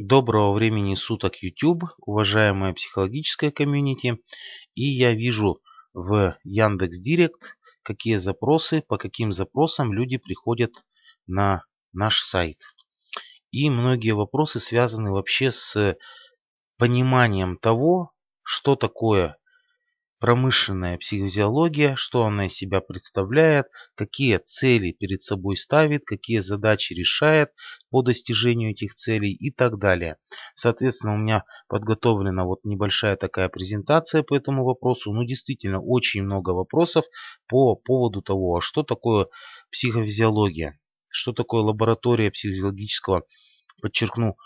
Доброго времени суток YouTube, уважаемая психологическая комьюнити. И я вижу в Яндекс Директ, какие запросы, по каким запросам люди приходят на наш сайт. И многие вопросы связаны вообще с пониманием того, что такое Промышленная психофизиология, что она из себя представляет, какие цели перед собой ставит, какие задачи решает по достижению этих целей и так далее. Соответственно, у меня подготовлена вот небольшая такая презентация по этому вопросу. Ну, действительно, очень много вопросов по поводу того, а что такое психофизиология, что такое лаборатория психофизиологического, подчеркну,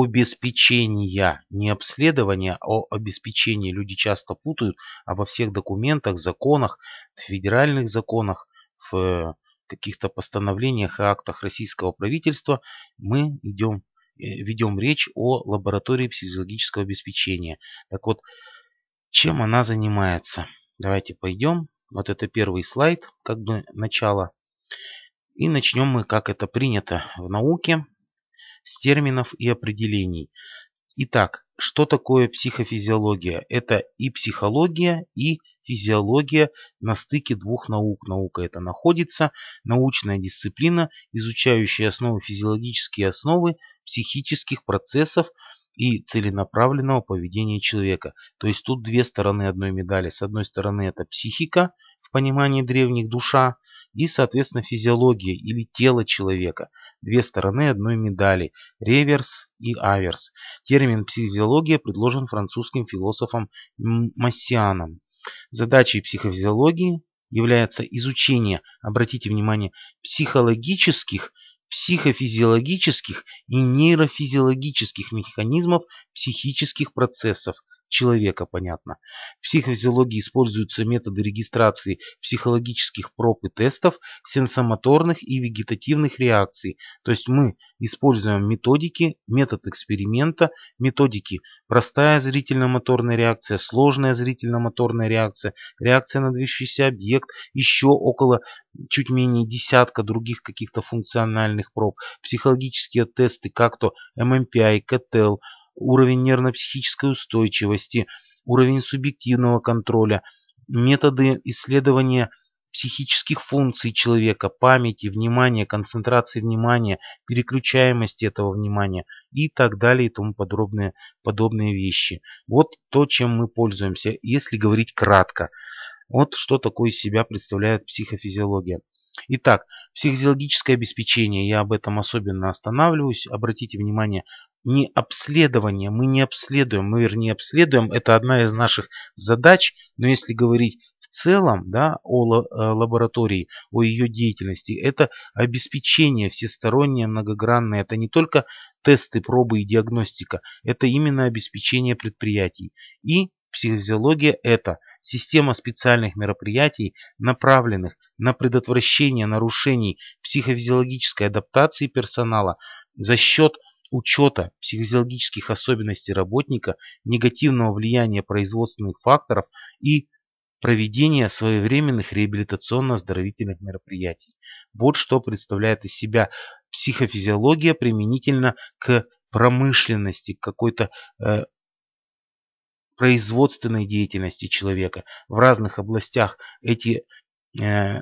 обеспечения, не обследования, а обеспечения. Люди часто путают, а во всех документах, законах, в федеральных законах, в каких-то постановлениях и актах российского правительства мы идем, э, ведем речь о лаборатории психологического обеспечения. Так вот, чем она занимается? Давайте пойдем. Вот это первый слайд, как бы начало. И начнем мы, как это принято в науке, с терминов и определений. Итак, что такое психофизиология? Это и психология, и физиология на стыке двух наук. Наука это находится, научная дисциплина, изучающая основы физиологические основы психических процессов и целенаправленного поведения человека. То есть тут две стороны одной медали. С одной стороны это психика, в понимании древних душа, и, соответственно, физиология или тело человека – две стороны одной медали – реверс и аверс. Термин «психофизиология» предложен французским философом Массианом. Задачей психофизиологии является изучение, обратите внимание, психологических, психофизиологических и нейрофизиологических механизмов психических процессов, человека, понятно. В психофизиологии используются методы регистрации психологических проб и тестов, сенсомоторных и вегетативных реакций. То есть мы используем методики, метод эксперимента, методики простая зрительно-моторная реакция, сложная зрительно-моторная реакция, реакция на движущийся объект, еще около чуть менее десятка других каких-то функциональных проб, психологические тесты, как то ММПИ, «эм эм КТЛ, уровень нервно-психической устойчивости, уровень субъективного контроля, методы исследования психических функций человека, памяти, внимания, концентрации внимания, переключаемости этого внимания и так далее и тому подобные, подобные вещи. Вот то, чем мы пользуемся, если говорить кратко. Вот что такое из себя представляет психофизиология. Итак, психофизиологическое обеспечение, я об этом особенно останавливаюсь, обратите внимание, не обследование, мы не обследуем, мы вернее обследуем, это одна из наших задач, но если говорить в целом да, о э, лаборатории, о ее деятельности, это обеспечение всестороннее, многогранное, это не только тесты, пробы и диагностика, это именно обеспечение предприятий. И психофизиология – это система специальных мероприятий, направленных на предотвращение нарушений психофизиологической адаптации персонала за счет учета психофизиологических особенностей работника, негативного влияния производственных факторов и проведения своевременных реабилитационно-оздоровительных мероприятий. Вот что представляет из себя психофизиология применительно к промышленности, к какой-то э, производственной деятельности человека. В разных областях эти, э,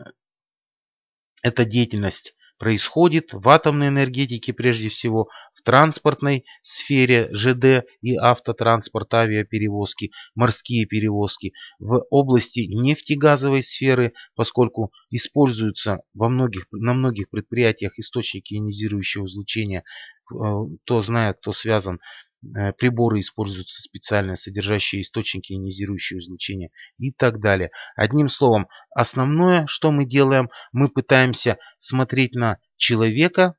эта деятельность происходит в атомной энергетике прежде всего, транспортной сфере ЖД и автотранспорт, авиаперевозки, морские перевозки, в области нефтегазовой сферы, поскольку используются во многих, на многих предприятиях источники ионизирующего излучения, э, кто знает, кто связан, э, приборы используются специально, содержащие источники ионизирующего излучения и так далее. Одним словом, основное, что мы делаем, мы пытаемся смотреть на человека,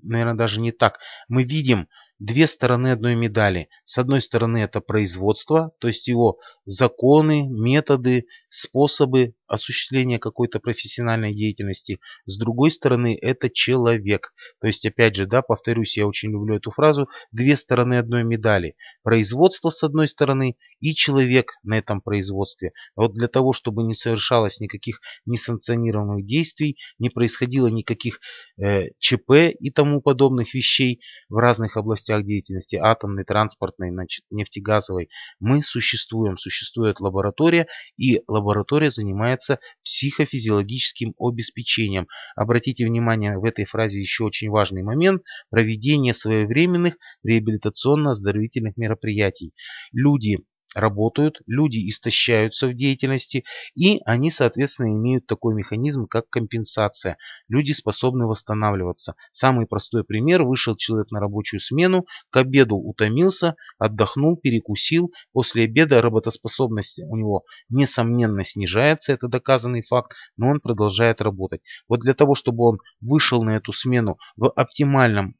наверное, даже не так. Мы видим две стороны одной медали. С одной стороны это производство, то есть его законы, методы, способы, осуществления какой-то профессиональной деятельности. С другой стороны, это человек. То есть, опять же, да, повторюсь, я очень люблю эту фразу, две стороны одной медали. Производство с одной стороны и человек на этом производстве. Вот для того, чтобы не совершалось никаких несанкционированных действий, не происходило никаких э, ЧП и тому подобных вещей в разных областях деятельности, атомной, транспортной, значит, нефтегазовой, мы существуем. Существует лаборатория, и лаборатория занимается занимается психофизиологическим обеспечением. Обратите внимание, в этой фразе еще очень важный момент – проведение своевременных реабилитационно-оздоровительных мероприятий. Люди работают, люди истощаются в деятельности, и они, соответственно, имеют такой механизм, как компенсация. Люди способны восстанавливаться. Самый простой пример. Вышел человек на рабочую смену, к обеду утомился, отдохнул, перекусил. После обеда работоспособность у него, несомненно, снижается, это доказанный факт, но он продолжает работать. Вот для того, чтобы он вышел на эту смену в оптимальном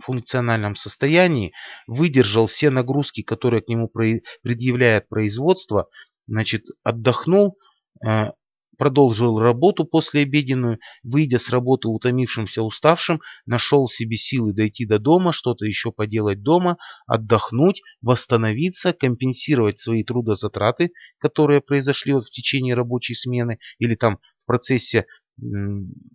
функциональном состоянии, выдержал все нагрузки, которые к нему предъявляет производство, значит, отдохнул, э, продолжил работу после обеденную, выйдя с работы утомившимся, уставшим, нашел себе силы дойти до дома, что-то еще поделать дома, отдохнуть, восстановиться, компенсировать свои трудозатраты, которые произошли вот в течение рабочей смены или там в процессе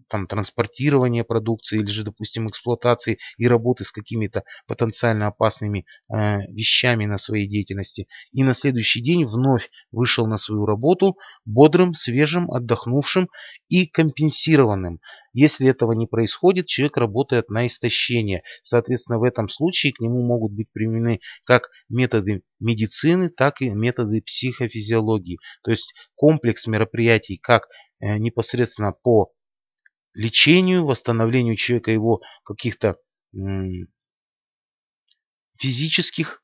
там, транспортирования продукции или же, допустим, эксплуатации и работы с какими-то потенциально опасными э, вещами на своей деятельности. И на следующий день вновь вышел на свою работу бодрым, свежим, отдохнувшим и компенсированным. Если этого не происходит, человек работает на истощение. Соответственно, в этом случае к нему могут быть применены как методы медицины, так и методы психофизиологии. То есть комплекс мероприятий как Э, непосредственно по лечению, восстановлению человека его каких-то физических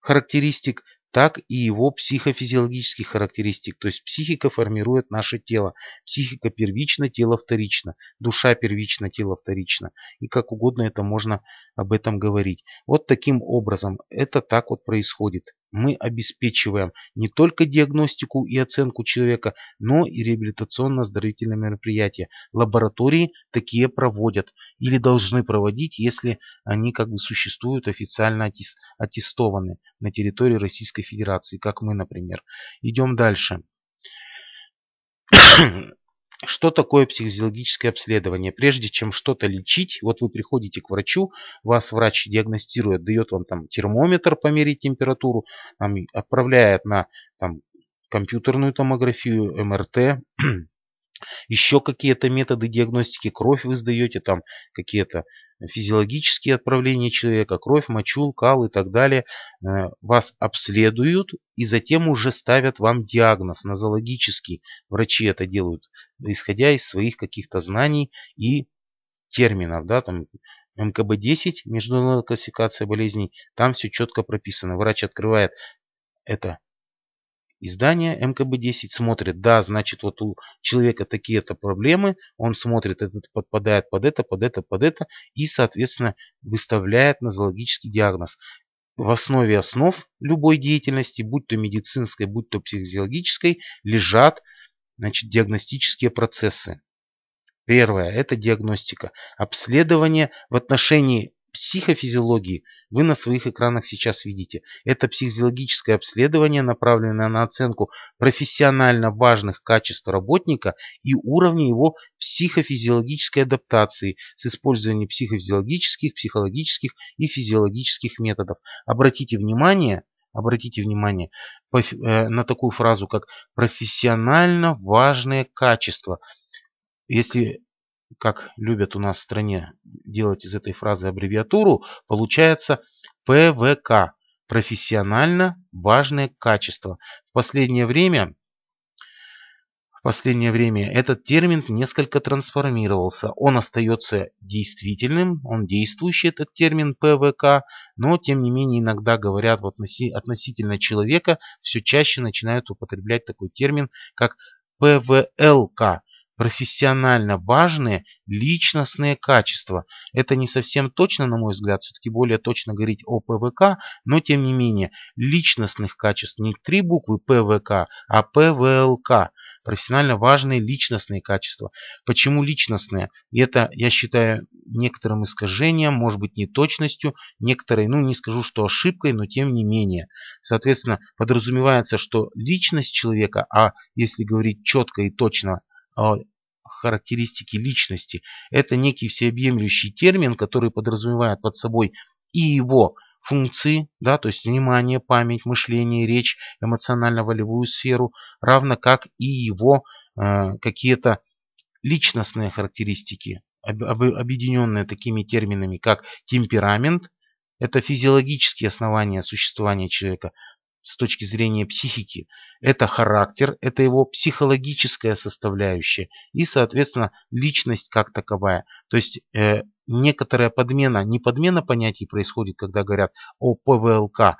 характеристик, так и его психофизиологических характеристик. То есть психика формирует наше тело. Психика первична, тело вторично. Душа первична, тело вторично. И как угодно это можно об этом говорить. Вот таким образом это так вот происходит мы обеспечиваем не только диагностику и оценку человека, но и реабилитационно-оздоровительные мероприятия. Лаборатории такие проводят или должны проводить, если они как бы существуют официально аттестованы на территории Российской Федерации, как мы, например. Идем дальше что такое психофизиологическое обследование. Прежде чем что-то лечить, вот вы приходите к врачу, вас врач диагностирует, дает вам там термометр померить температуру, там, отправляет на там, компьютерную томографию, МРТ, еще какие-то методы диагностики, кровь вы сдаете, там какие-то физиологические отправления человека, кровь, мочу, кал и так далее, э, вас обследуют и затем уже ставят вам диагноз нозологический. Врачи это делают, исходя из своих каких-то знаний и терминов, да, там МКБ-10, международная классификация болезней, там все четко прописано. Врач открывает это Издание МКБ-10 смотрит, да, значит, вот у человека такие-то проблемы, он смотрит, этот подпадает под это, под это, под это, и, соответственно, выставляет нозологический диагноз. В основе основ любой деятельности, будь то медицинской, будь то психофизиологической, лежат значит, диагностические процессы. Первое – это диагностика. Обследование в отношении психофизиологии вы на своих экранах сейчас видите. Это психофизиологическое обследование, направленное на оценку профессионально важных качеств работника и уровня его психофизиологической адаптации с использованием психофизиологических, психологических и физиологических методов. Обратите внимание, обратите внимание э, на такую фразу, как профессионально важные качества. Если как любят у нас в стране делать из этой фразы аббревиатуру, получается ПВК – профессионально важное качество. В последнее время последнее время этот термин несколько трансформировался. Он остается действительным, он действующий, этот термин ПВК, но тем не менее иногда говорят вот относительно человека, все чаще начинают употреблять такой термин, как ПВЛК профессионально важные личностные качества. Это не совсем точно, на мой взгляд, все-таки более точно говорить о ПВК, но тем не менее, личностных качеств не три буквы ПВК, а ПВЛК. Профессионально важные личностные качества. Почему личностные? И это, я считаю, некоторым искажением, может быть, неточностью, некоторой, ну, не скажу, что ошибкой, но тем не менее. Соответственно, подразумевается, что личность человека, а если говорить четко и точно – а, характеристики личности. Это некий всеобъемлющий термин, который подразумевает под собой и его функции, да, то есть внимание, память, мышление, речь, эмоционально-волевую сферу, равно как и его э, какие-то личностные характеристики, об, об, объединенные такими терминами, как темперамент, это физиологические основания существования человека, с точки зрения психики, это характер, это его психологическая составляющая и, соответственно, личность как таковая. То есть э, некоторая подмена, не подмена понятий происходит, когда говорят о ПВЛК,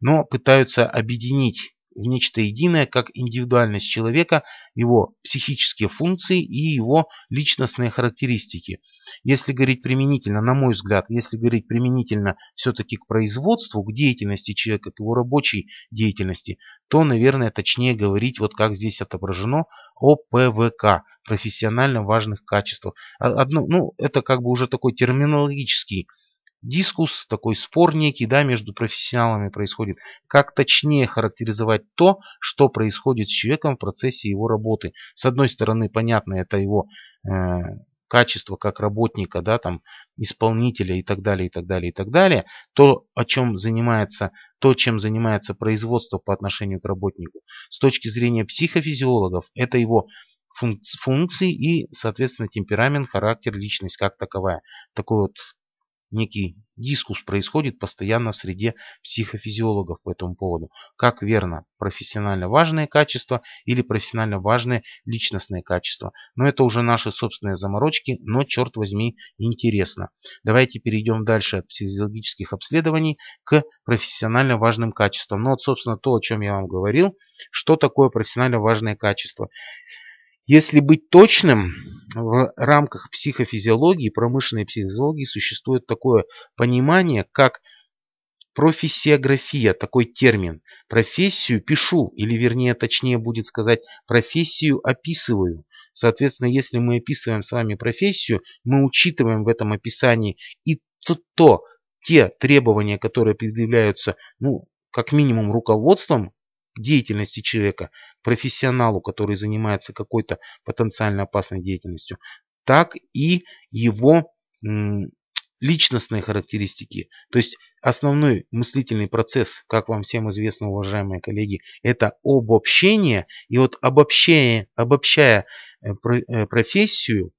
но пытаются объединить в нечто единое, как индивидуальность человека, его психические функции и его личностные характеристики. Если говорить применительно, на мой взгляд, если говорить применительно все-таки к производству, к деятельности человека, к его рабочей деятельности, то, наверное, точнее говорить, вот как здесь отображено, о ПВК, профессионально важных качествах. А, одно, ну, это как бы уже такой терминологический дискус, такой спор некий да, между профессионалами происходит. Как точнее характеризовать то, что происходит с человеком в процессе его работы. С одной стороны, понятно, это его э, качество как работника, да, там, исполнителя и так далее, и так далее, и так далее. То, о чем занимается, то, чем занимается производство по отношению к работнику. С точки зрения психофизиологов, это его функции и, соответственно, темперамент, характер, личность как таковая. Такой вот некий дискус происходит постоянно в среде психофизиологов по этому поводу. Как верно, профессионально важные качества или профессионально важные личностные качества. Но это уже наши собственные заморочки, но, черт возьми, интересно. Давайте перейдем дальше от психологических обследований к профессионально важным качествам. Ну вот, собственно, то, о чем я вам говорил, что такое профессионально важное качество. Если быть точным, в рамках психофизиологии, промышленной психофизиологии существует такое понимание, как профессиография, такой термин. Профессию пишу, или вернее, точнее будет сказать, профессию описываю. Соответственно, если мы описываем с вами профессию, мы учитываем в этом описании и то, то те требования, которые предъявляются, ну, как минимум руководством деятельности человека, профессионалу, который занимается какой-то потенциально опасной деятельностью, так и его личностные характеристики. То есть основной мыслительный процесс, как вам всем известно, уважаемые коллеги, это обобщение. И вот обобщая, обобщая э, э, профессию,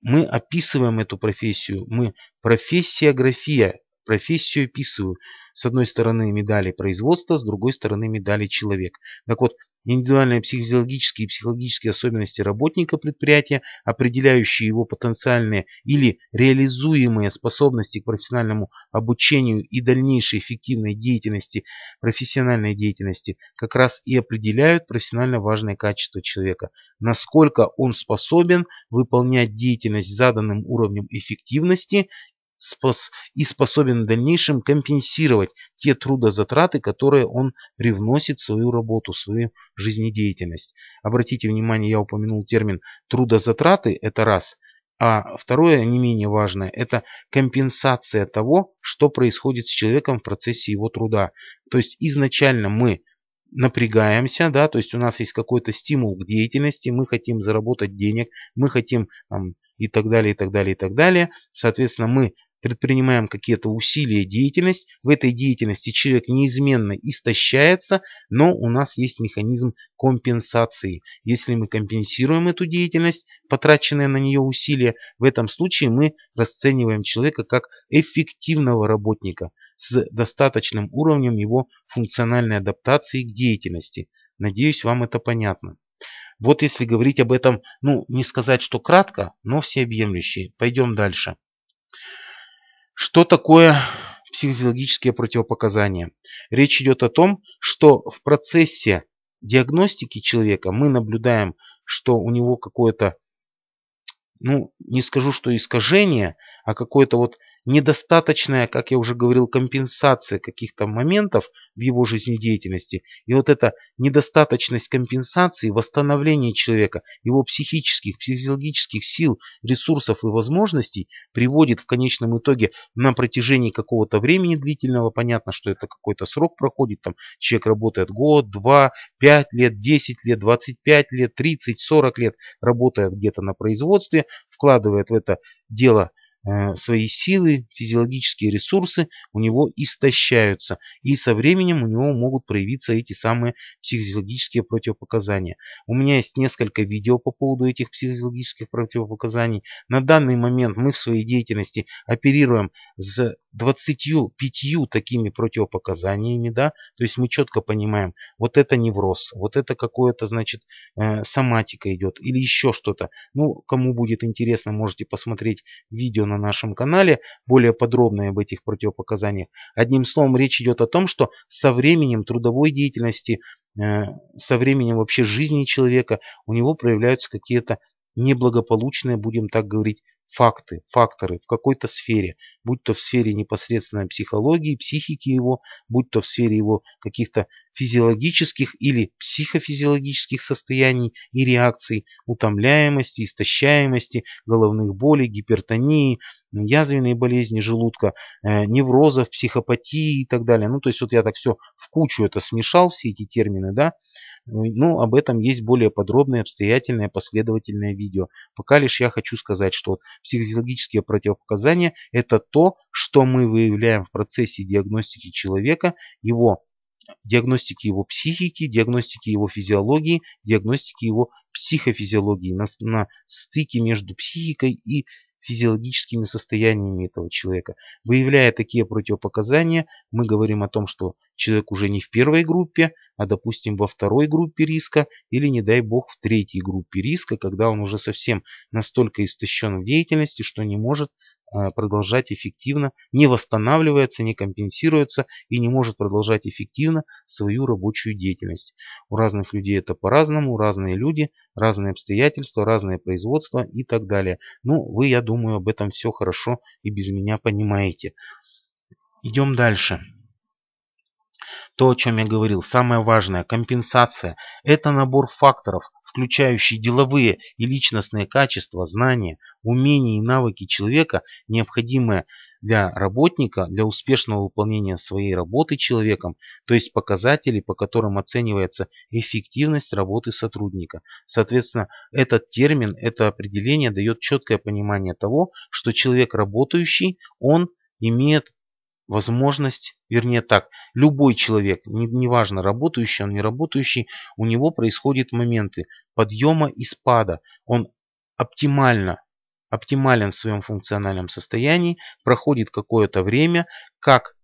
мы описываем эту профессию, мы профессиография, профессию описываю. С одной стороны медали производства, с другой стороны медали человек. Так вот, индивидуальные психофизиологические и психологические особенности работника предприятия, определяющие его потенциальные или реализуемые способности к профессиональному обучению и дальнейшей эффективной деятельности, профессиональной деятельности, как раз и определяют профессионально важные качества человека. Насколько он способен выполнять деятельность заданным уровнем эффективности спос и способен в дальнейшем компенсировать те трудозатраты, которые он привносит в свою работу, в свою жизнедеятельность. Обратите внимание, я упомянул термин трудозатраты, это раз. А второе, не менее важное, это компенсация того, что происходит с человеком в процессе его труда. То есть изначально мы напрягаемся, да, то есть у нас есть какой-то стимул к деятельности, мы хотим заработать денег, мы хотим там, и так далее, и так далее, и так далее. Соответственно, мы предпринимаем какие-то усилия, деятельность. В этой деятельности человек неизменно истощается, но у нас есть механизм компенсации. Если мы компенсируем эту деятельность, потраченные на нее усилия, в этом случае мы расцениваем человека как эффективного работника с достаточным уровнем его функциональной адаптации к деятельности. Надеюсь, вам это понятно. Вот если говорить об этом, ну, не сказать, что кратко, но всеобъемлюще. Пойдем дальше. Что такое психофизиологические противопоказания? Речь идет о том, что в процессе диагностики человека мы наблюдаем, что у него какое-то, ну, не скажу, что искажение, а какое-то вот недостаточная, как я уже говорил, компенсация каких-то моментов в его жизнедеятельности. И вот эта недостаточность компенсации, восстановление человека, его психических, психологических сил, ресурсов и возможностей приводит в конечном итоге на протяжении какого-то времени длительного, понятно, что это какой-то срок проходит, там человек работает год, два, пять лет, десять лет, двадцать пять лет, тридцать, сорок лет, работает где-то на производстве, вкладывает в это дело – Э, свои силы, физиологические ресурсы у него истощаются, и со временем у него могут проявиться эти самые психофизиологические противопоказания. У меня есть несколько видео по поводу этих психофизиологических противопоказаний. На данный момент мы в своей деятельности оперируем с 25 такими противопоказаниями, да, то есть мы четко понимаем, вот это невроз, вот это какое-то, значит, э, соматика идет или еще что-то. Ну, кому будет интересно, можете посмотреть видео на нашем канале более подробное об этих противопоказаниях. Одним словом, речь идет о том, что со временем трудовой деятельности, э, со временем вообще жизни человека у него проявляются какие-то неблагополучные, будем так говорить, факты, факторы в какой-то сфере, будь то в сфере непосредственной психологии, психики его, будь то в сфере его каких-то физиологических или психофизиологических состояний и реакций, утомляемости, истощаемости, головных болей, гипертонии, язвенные болезни желудка, э, неврозов, психопатии и так далее. Ну, то есть вот я так все в кучу это смешал, все эти термины, да, но ну ну, об этом есть более подробное, обстоятельное, последовательное видео. Пока лишь я хочу сказать, что психологические противопоказания – это то, что мы выявляем в процессе диагностики человека, его диагностики его психики, диагностики его физиологии, диагностики его психофизиологии на, на стыке между психикой и физиологическими состояниями этого человека. Выявляя такие противопоказания, мы говорим о том, что человек уже не в первой группе, а, допустим, во второй группе риска или, не дай бог, в третьей группе риска, когда он уже совсем настолько истощен в деятельности, что не может Э, продолжать эффективно, не восстанавливается, не компенсируется и не может продолжать эффективно свою рабочую деятельность. У разных людей это по-разному, разные люди, разные обстоятельства, разное производство и так далее. Ну, вы, я думаю, об этом все хорошо и без меня понимаете. Идем дальше. То, о чем я говорил, самое важное, компенсация, это набор факторов, включающий деловые и личностные качества, знания, умения и навыки человека, необходимые для работника для успешного выполнения своей работы человеком, то есть показатели, по которым оценивается эффективность работы сотрудника. Соответственно, этот термин, это определение дает четкое понимание того, что человек работающий, он имеет возможность, вернее так, любой человек, неважно, работающий он, не работающий, у него происходят моменты подъема и спада. Он оптимально, оптимален в своем функциональном состоянии, проходит какое-то время, как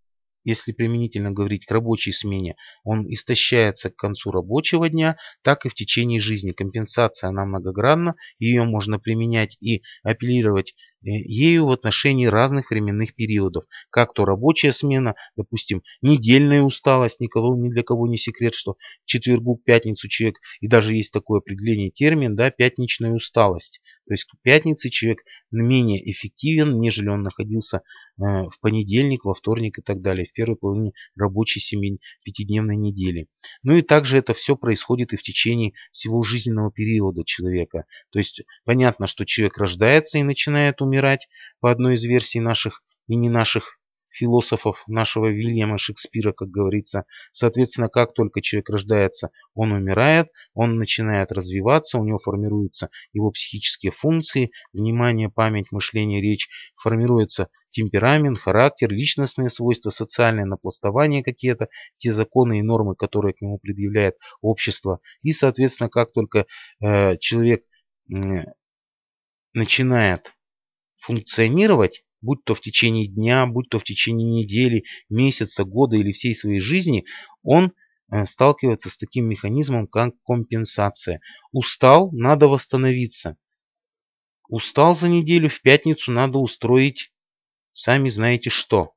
если применительно говорить к рабочей смене, он истощается к концу рабочего дня, так и в течение жизни. Компенсация, она многогранна, ее можно применять и апеллировать Э, ею в отношении разных временных периодов, как то рабочая смена, допустим, недельная усталость, никого, ни для кого не секрет, что в четвергу, пятницу человек, и даже есть такое определение, термин, да, пятничная усталость. То есть к пятнице человек менее эффективен, нежели он находился э, в понедельник, во вторник и так далее, в первой половине рабочей семьи пятидневной недели. Ну и также это все происходит и в течение всего жизненного периода человека. То есть понятно, что человек рождается и начинает умирать, умирать, по одной из версий наших и не наших философов, нашего Вильяма Шекспира, как говорится. Соответственно, как только человек рождается, он умирает, он начинает развиваться, у него формируются его психические функции, внимание, память, мышление, речь, формируется темперамент, характер, личностные свойства, социальное напластования какие-то, те законы и нормы, которые к нему предъявляет общество. И, соответственно, как только э, человек э, начинает функционировать, будь то в течение дня, будь то в течение недели, месяца, года или всей своей жизни, он э, сталкивается с таким механизмом, как компенсация. Устал, надо восстановиться. Устал за неделю, в пятницу надо устроить, сами знаете что.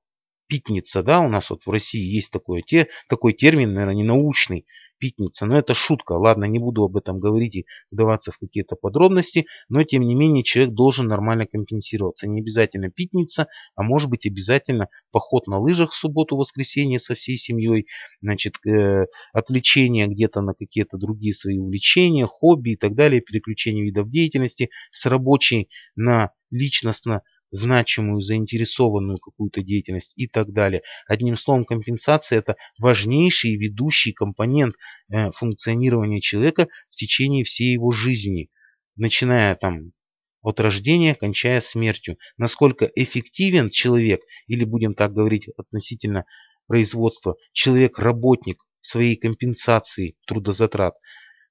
Питница, да, у нас вот в России есть такой, те, такой термин, наверное, ненаучный питница. Но это шутка. Ладно, не буду об этом говорить и вдаваться в какие-то подробности, но тем не менее человек должен нормально компенсироваться. Не обязательно питница, а может быть обязательно поход на лыжах в субботу-воскресенье со всей семьей, значит, э, отвлечение где-то на какие-то другие свои увлечения, хобби и так далее, переключение видов деятельности с рабочей на личностно значимую, заинтересованную какую-то деятельность и так далее. Одним словом, компенсация – это важнейший и ведущий компонент э, функционирования человека в течение всей его жизни, начиная там от рождения, кончая смертью. Насколько эффективен человек, или будем так говорить относительно производства, человек-работник своей компенсации трудозатрат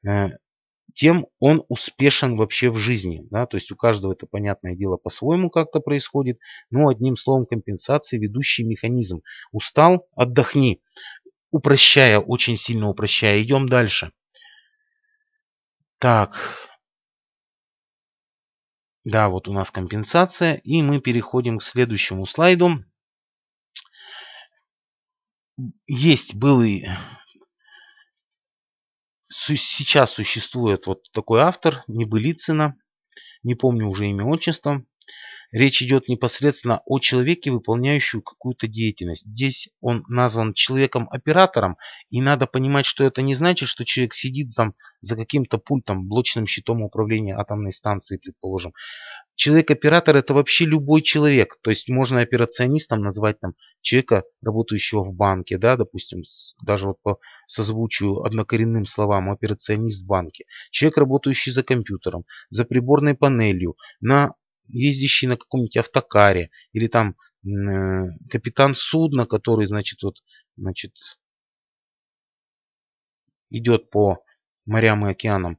э, – тем он успешен вообще в жизни. Да? То есть у каждого это, понятное дело, по-своему как-то происходит. Но одним словом компенсации ведущий механизм. Устал? Отдохни. Упрощая, очень сильно упрощая. Идем дальше. Так. Да, вот у нас компенсация. И мы переходим к следующему слайду. Есть был и сейчас существует вот такой автор, Небылицына, не помню уже имя отчество. Речь идет непосредственно о человеке, выполняющем какую-то деятельность. Здесь он назван человеком-оператором, и надо понимать, что это не значит, что человек сидит там за каким-то пультом, блочным щитом управления атомной станции, предположим. Человек-оператор – это вообще любой человек. То есть можно операционистом назвать там человека, работающего в банке, да, допустим, с, даже вот по созвучию однокоренным словам операционист в банке. Человек, работающий за компьютером, за приборной панелью, на ездящий на каком-нибудь автокаре или там э, капитан судна, который, значит, вот, значит, идет по морям и океанам.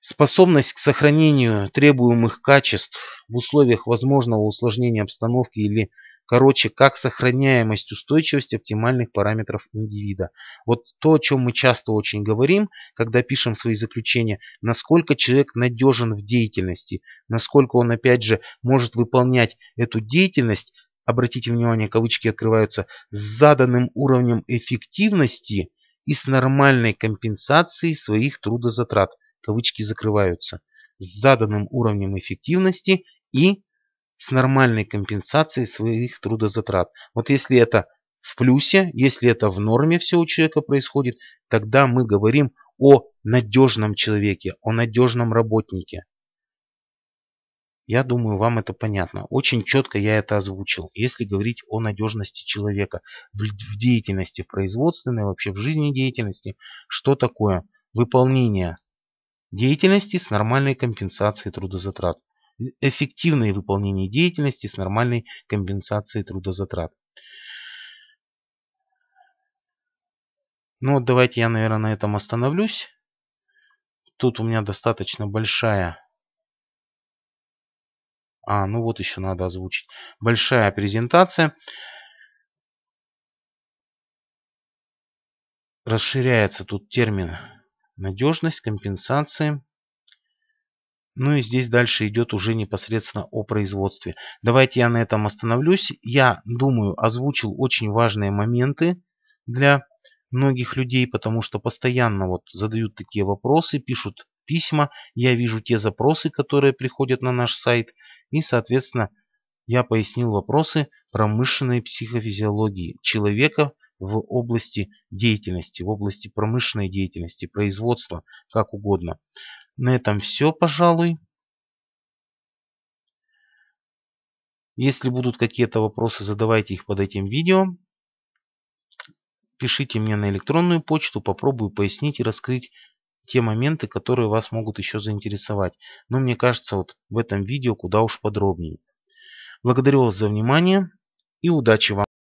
Способность к сохранению требуемых качеств в условиях возможного усложнения обстановки или, короче, как сохраняемость устойчивости оптимальных параметров индивида. Вот то, о чем мы часто очень говорим, когда пишем свои заключения, насколько человек надежен в деятельности, насколько он, опять же, может выполнять эту деятельность, обратите внимание, кавычки открываются, с заданным уровнем эффективности и с нормальной компенсацией своих трудозатрат – кавычки закрываются, с заданным уровнем эффективности и с нормальной компенсацией своих трудозатрат. Вот если это в плюсе, если это в норме все у человека происходит, тогда мы говорим о надежном человеке, о надежном работнике. Я думаю, вам это понятно. Очень четко я это озвучил. Если говорить о надежности человека в деятельности, в производственной, вообще в жизнедеятельности, что такое выполнение деятельности с нормальной компенсацией трудозатрат. Эффективное выполнение деятельности с нормальной компенсацией трудозатрат. Ну вот давайте я, наверное, на этом остановлюсь. Тут у меня достаточно большая... А, ну вот еще надо озвучить. Большая презентация. Расширяется тут термин надежность, компенсации. Ну и здесь дальше идет уже непосредственно о производстве. Давайте я на этом остановлюсь. Я, думаю, озвучил очень важные моменты для многих людей, потому что постоянно вот задают такие вопросы, пишут письма, я вижу те запросы, которые приходят на наш сайт, и, соответственно, я пояснил вопросы промышленной психофизиологии человека в области деятельности, в области промышленной деятельности, производства, как угодно. На этом все, пожалуй. Если будут какие-то вопросы, задавайте их под этим видео. Пишите мне на электронную почту, попробую пояснить и раскрыть те моменты, которые вас могут еще заинтересовать. Но мне кажется, вот в этом видео куда уж подробнее. Благодарю вас за внимание и удачи вам!